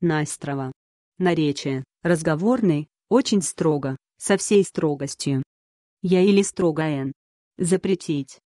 Настрова. Наречие, разговорный, очень строго, со всей строгостью. Я или строго Н. Запретить,